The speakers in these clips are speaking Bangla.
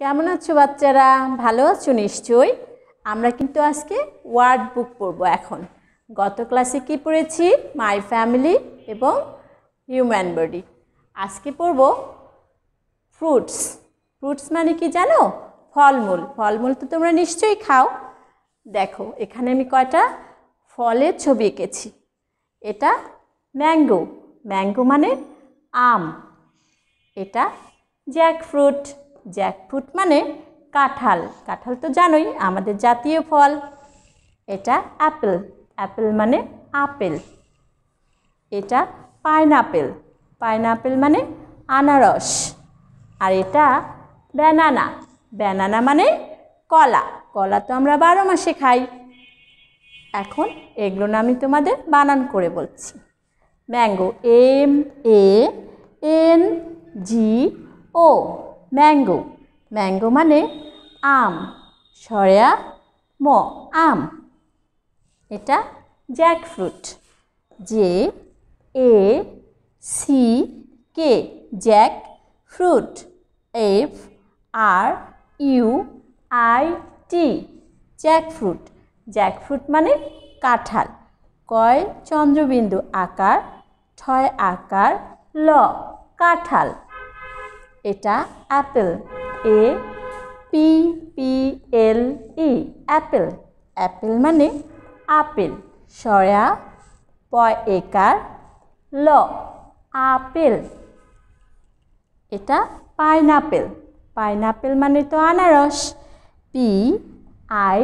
কেমন আছো বাচ্চারা ভালো আছো নিশ্চয়ই আমরা কিন্তু আজকে ওয়ার্ড বুক পড়বো এখন গত ক্লাসে কি পড়েছি মাই ফ্যামিলি এবং হিউম্যান বডি আজকে পড়ব ফ্রুটস ফ্রুটস মানে কি জানো ফলমূল ফলমূল তো তোমরা নিশ্চয়ই খাও দেখো এখানে আমি কয়টা ফলের ছবি এঁকেছি এটা ম্যাঙ্গো ম্যাঙ্গো মানে আম এটা জ্যাক ফ্রুট জ্যাকফ্রুট মানে কাঁঠাল কাঁঠাল তো জানোই আমাদের জাতীয় ফল এটা অ্যাপেল অ্যাপেল মানে আপেল এটা পাইনাপেল পাইনাপেল মানে আনারস আর এটা ব্যানানা ব্যানানা মানে কলা কলা তো আমরা বারো মাসে খাই এখন এগুলো আমি তোমাদের বানান করে বলছি mango M A N G O mango mango মানে আম সরেয়া ম আম এটা jackfruit J A C K jackfruit F R U I T jackfruit jackfruit মানে কাঁঠাল কয় চন্দ্রবিন্দু আকার ছয় আকার ল কাঁঠাল এটা apple A P P L E apple apple মানে আপেল সয়া পয় একার ল আপেল এটা পাইনাপেল পাইনাপেল মানে তো আনারস P I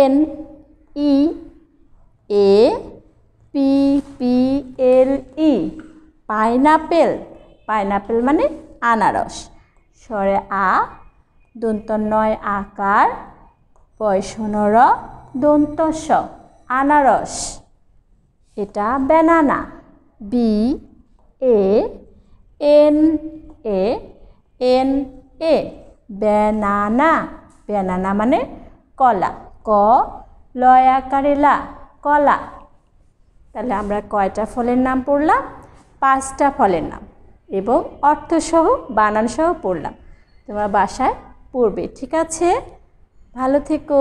N E A P P L E pineapple pineapple মানে আনারস স্বরে আ দন্ত নয় আকার পয়সনর দন্ত আনারস এটা banana B A N A N A banana banana মানে কলা ক লয় আকারেলা কলা তাহলে আমরা কয়টা ফলের নাম পড়লাম পাঁচটা ফলের নাম এবং অর্থসহ বানানসহ পড়লাম তোমরা বাসায় পড়বে ঠিক আছে ভালো থেকো